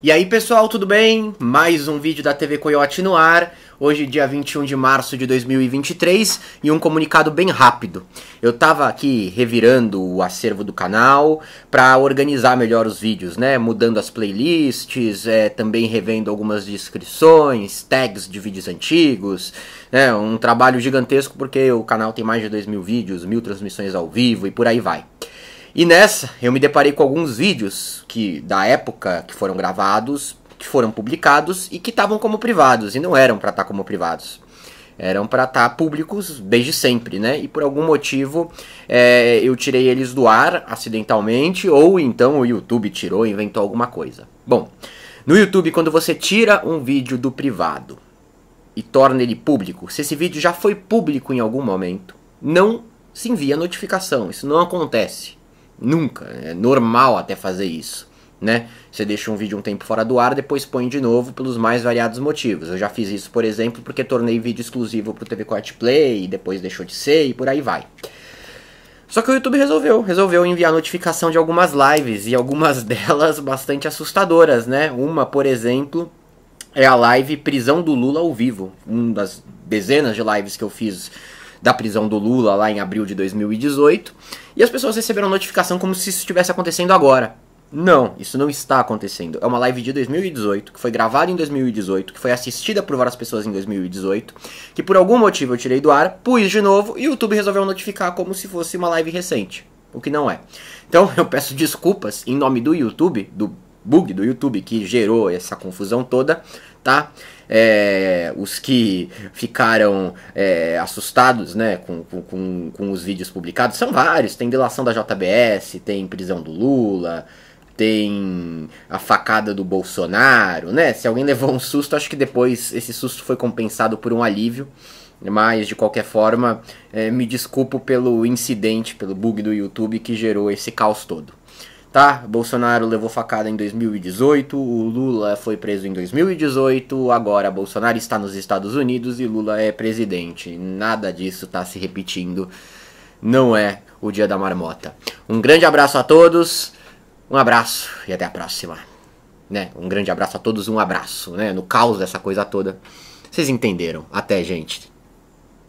E aí pessoal, tudo bem? Mais um vídeo da TV Coyote no ar. Hoje, dia 21 de março de 2023, e um comunicado bem rápido. Eu tava aqui revirando o acervo do canal para organizar melhor os vídeos, né? Mudando as playlists, é, também revendo algumas descrições, tags de vídeos antigos. É né? um trabalho gigantesco porque o canal tem mais de 2 mil vídeos, mil transmissões ao vivo e por aí vai. E nessa eu me deparei com alguns vídeos que da época que foram gravados, que foram publicados e que estavam como privados e não eram para estar tá como privados. Eram para estar tá públicos desde sempre, né? E por algum motivo é, eu tirei eles do ar acidentalmente, ou então o YouTube tirou, inventou alguma coisa. Bom, no YouTube, quando você tira um vídeo do privado e torna ele público, se esse vídeo já foi público em algum momento, não se envia notificação. Isso não acontece. Nunca. É normal até fazer isso. Né? Você deixa um vídeo um tempo fora do ar, depois põe de novo pelos mais variados motivos. Eu já fiz isso, por exemplo, porque tornei vídeo exclusivo pro TV Corte Play, e depois deixou de ser e por aí vai. Só que o YouTube resolveu, resolveu enviar notificação de algumas lives e algumas delas bastante assustadoras, né? Uma, por exemplo, é a live Prisão do Lula ao vivo, uma das dezenas de lives que eu fiz da prisão do Lula lá em abril de 2018, e as pessoas receberam notificação como se isso estivesse acontecendo agora. Não, isso não está acontecendo. É uma live de 2018, que foi gravada em 2018, que foi assistida por várias pessoas em 2018, que por algum motivo eu tirei do ar, pus de novo e o YouTube resolveu notificar como se fosse uma live recente, o que não é. Então eu peço desculpas em nome do YouTube, do bug do YouTube que gerou essa confusão toda, tá? É, os que ficaram é, assustados né, com, com, com os vídeos publicados são vários. Tem delação da JBS, tem prisão do Lula, tem a facada do Bolsonaro, né? Se alguém levou um susto, acho que depois esse susto foi compensado por um alívio. Mas, de qualquer forma, é, me desculpo pelo incidente, pelo bug do YouTube que gerou esse caos todo tá? Bolsonaro levou facada em 2018, o Lula foi preso em 2018, agora Bolsonaro está nos Estados Unidos e Lula é presidente. Nada disso está se repetindo. Não é o dia da marmota. Um grande abraço a todos. Um abraço e até a próxima. Né? Um grande abraço a todos, um abraço, né? No caos dessa coisa toda. Vocês entenderam. Até, gente.